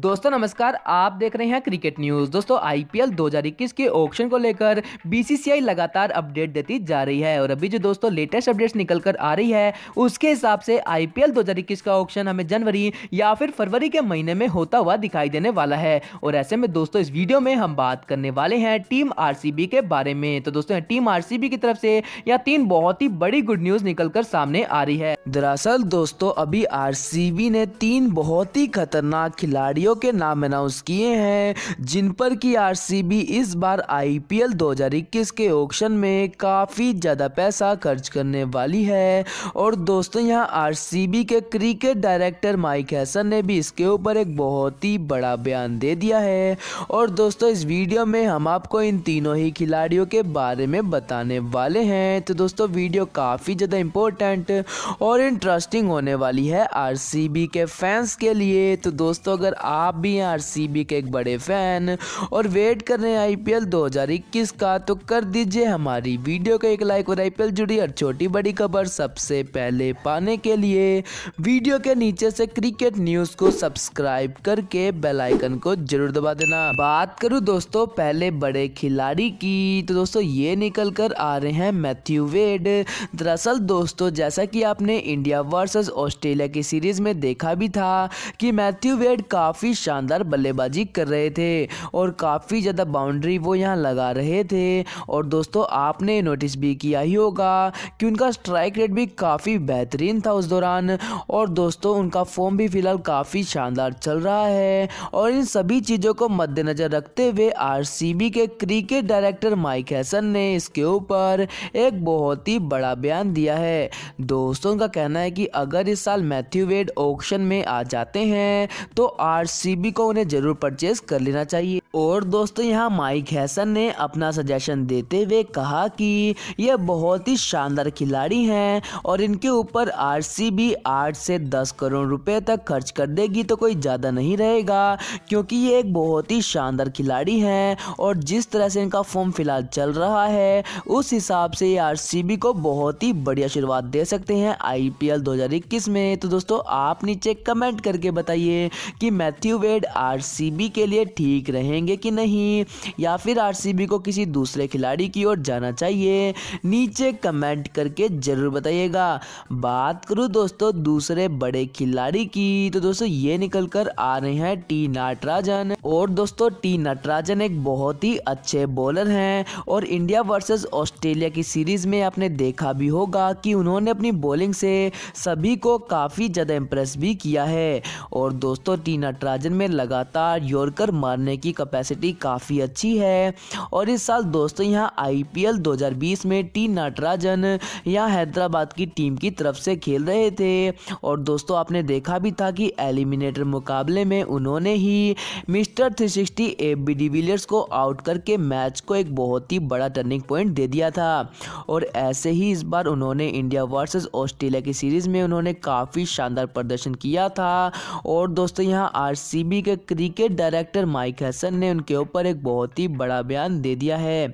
दोस्तों नमस्कार आप देख रहे हैं क्रिकेट न्यूज़ दोस्तों आईपीएल 2021 के ऑक्शन को लेकर बीसीसीआई लगातार अपडेट देती जा रही है और अभी जो दोस्तों लेटेस्ट अपडेट निकल कर आ रही है उसके हिसाब से आईपीएल 2021 का ऑक्शन हमें जनवरी या फिर फरवरी के महीने में होता हुआ दिखाई देने वाला है और ऐसे में दोस्तों इस वीडियो में हम बात करने वाले हैं टीम आर के बारे में तो दोस्तों टीम आर की तरफ से यह तीन बहुत ही बड़ी गुड न्यूज़ निकल कर सामने आ रही है दरअसल दोस्तों अभी आर ने तीन बहुत ही खतरनाक खिलाड़ियों खिलाड़ियों के नाम अनाउंस किए हैं जिन पर की आरसीबी इस बार आईपीएल 2021 के ऑक्शन में काफ़ी ज़्यादा पैसा खर्च करने वाली है और दोस्तों यहाँ आरसीबी के क्रिकेट डायरेक्टर माइक हैसन ने भी इसके ऊपर एक बहुत ही बड़ा बयान दे दिया है और दोस्तों इस वीडियो में हम आपको इन तीनों ही खिलाड़ियों के बारे में बताने वाले हैं तो दोस्तों वीडियो काफ़ी ज़्यादा इम्पोर्टेंट और इंटरेस्टिंग होने वाली है आरसीबी के फैंस के लिए तो दोस्तों अगर आप आप भी सी बी के एक बड़े फ़ैन और वेट कर रहे हैं हजार 2021 का तो कर दीजिए हमारी वीडियो को एक लाइक और आईपीएल जुड़ी और छोटी बड़ी खबर सबसे पहले पाने के लिए वीडियो के नीचे से क्रिकेट न्यूज़ को सब्सक्राइब करके बेलाइकन को जरूर दबा देना बात करूँ दोस्तों पहले बड़े खिलाड़ी की तो दोस्तों ये निकल कर आ रहे हैं मैथ्यू वेड दरअसल दोस्तों जैसा कि आपने इंडिया वर्सेस ऑस्ट्रेलिया की सीरीज में देखा भी था कि मैथ्यू वेड काफ़ी काफ़ी शानदार बल्लेबाजी कर रहे थे और काफ़ी ज़्यादा बाउंड्री वो यहाँ लगा रहे थे और दोस्तों आपने नोटिस भी किया ही होगा कि उनका स्ट्राइक रेट भी काफ़ी बेहतरीन था उस दौरान और दोस्तों उनका फॉर्म भी फिलहाल काफ़ी शानदार चल रहा है और इन सभी चीज़ों को मद्देनज़र रखते हुए आरसीबी के क्रिकेट डायरेक्टर माइक हैसन ने इसके ऊपर एक बहुत ही बड़ा बयान दिया है दोस्तों का कहना है कि अगर इस साल मैथ्यू वेड ऑक्शन में आ जाते हैं तो आर सीबी को उन्हें जरूर परचेज कर लेना चाहिए और दोस्तों यहाँ माइक हैसन ने अपना सजेशन देते हुए कहा कि यह बहुत ही शानदार खिलाड़ी हैं और इनके ऊपर आरसीबी 8 से 10 करोड़ रुपए तक खर्च कर देगी तो कोई ज़्यादा नहीं रहेगा क्योंकि ये एक बहुत ही शानदार खिलाड़ी हैं और जिस तरह से इनका फॉर्म फिलहाल चल रहा है उस हिसाब से ये बी को बहुत ही बढ़िया शुरुआत दे सकते हैं हज़ार इक्कीस में तो दोस्तों आप नीचे कमेंट करके बताइए कि मैथ्यू वेड बी के लिए ठीक रहेंगे करेंगे कि नहीं या फिर आरसीबी को किसी दूसरे खिलाड़ी की ओर जाना चाहिए नीचे कमेंट करके ज़रूर बताइएगा बात करूँ दोस्तों दूसरे बड़े खिलाड़ी की तो दोस्तों ये निकल कर आ रहे हैं टी नटराजन और दोस्तों टी नटराजन एक बहुत ही अच्छे बॉलर हैं और इंडिया वर्सेस ऑस्ट्रेलिया की सीरीज में आपने देखा भी होगा कि उन्होंने अपनी बॉलिंग से सभी को काफ़ी ज़्यादा इम्प्रेस भी किया है और दोस्तों टी नटराजन में लगातार योरकर मारने की कैपेसिटी काफ़ी अच्छी है और इस साल दोस्तों यहाँ आईपीएल 2020 में टी नटराजन यहाँ हैदराबाद की टीम की तरफ से खेल रहे थे और दोस्तों आपने देखा भी था कि एलिमिनेटर मुकाबले में उन्होंने ही मिस्टर थ्री सिक्सटी बी को आउट करके मैच को एक बहुत ही बड़ा टर्निंग पॉइंट दे दिया था और ऐसे ही इस बार उन्होंने इंडिया वर्सेज ऑस्ट्रेलिया की सीरीज़ में उन्होंने काफ़ी शानदार प्रदर्शन किया था और दोस्तों यहाँ आर के क्रिकेट डायरेक्टर माइक हैसन ने उनके ऊपर एक बहुत ही बड़ा बयान दे दिया है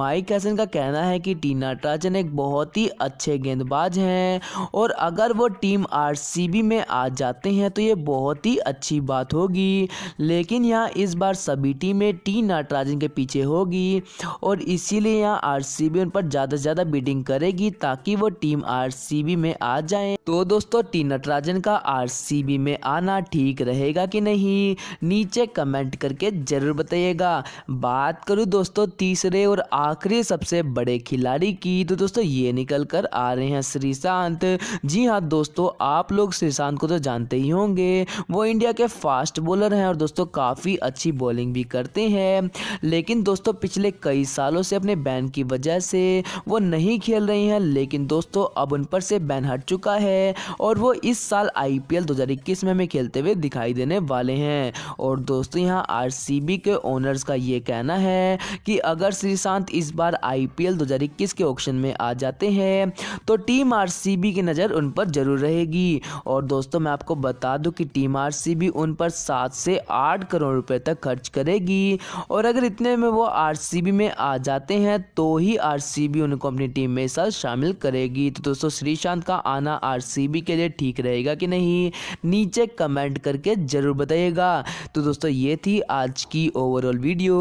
माइक हैसन का कहना है कि टीना ट्राचन एक बहुत ही अच्छे गेंदबाज हैं और अगर वो टीम आर में आ जाते हैं तो ये बहुत ही अच्छी बात होगी लेकिन यहाँ इस बार सभी टीमें टी नटराजन के पीछे होगी और इसीलिए यहाँ आर उन पर ज़्यादा से ज़्यादा बिडिंग करेगी ताकि वो टीम आर में आ जाए तो दोस्तों टी नटराजन का आर में आना ठीक रहेगा कि नहीं नीचे कमेंट करके जरूर ज़रूर बताइएगा बात करूँ दोस्तों तीसरे और आखिरी सबसे बड़े खिलाड़ी की तो दोस्तों ये निकल कर आ रहे हैं श्रीशांत जी हाँ दोस्तों आप लोग श्रीशांत को तो जानते ही होंगे वो इंडिया के फास्ट बॉलर हैं और दोस्तों काफ़ी अच्छी बॉलिंग भी करते हैं लेकिन दोस्तों पिछले कई सालों से अपने बैन की वजह से वो नहीं खेल रहे हैं लेकिन दोस्तों अब उन पर से बैन हट चुका है और वो इस साल आईपीएल 2021 में हमें खेलते हुए दिखाई देने वाले हैं और दोस्तों यहाँ आर आरसीबी के ओनर्स का ये कहना है कि अगर श्रीशांत इस बार आईपीएल 2021 के ऑप्शन में आ जाते हैं तो टीम आरसीबी की नज़र उन पर जरूर रहेगी और दोस्तों मैं आपको बता दूं कि टीम आरसीबी उन पर सात से आठ करोड़ रुपए तक खर्च करेगी और अगर इतने में वो आर में आ जाते हैं तो ही आर उनको अपनी टीम में साथ शामिल करेगी तो दोस्तों श्रीशांत का आना आरसीबी के लिए ठीक रहेगा कि नहीं नीचे कमेंट करके ज़रूर बताइएगा तो दोस्तों ये थी आज की की ओवरऑल वीडियो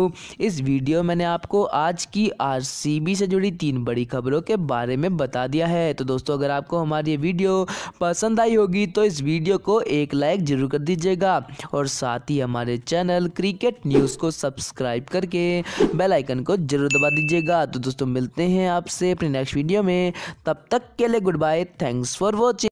इस वीडियो मैंने आपको आज की आरसीबी से जुड़ी तीन बड़ी खबरों के बारे में बता दिया है तो दोस्तों अगर आपको हमारी ये वीडियो पसंद आई होगी तो इस वीडियो को एक लाइक जरूर कर दीजिएगा और साथ ही हमारे चैनल क्रिकेट न्यूज़ को सब्सक्राइब करके बेल आइकन को जरूर दबा दीजिएगा तो दोस्तों मिलते हैं आपसे अपने नेक्स्ट वीडियो में तब तक के लिए goodbye thanks for watching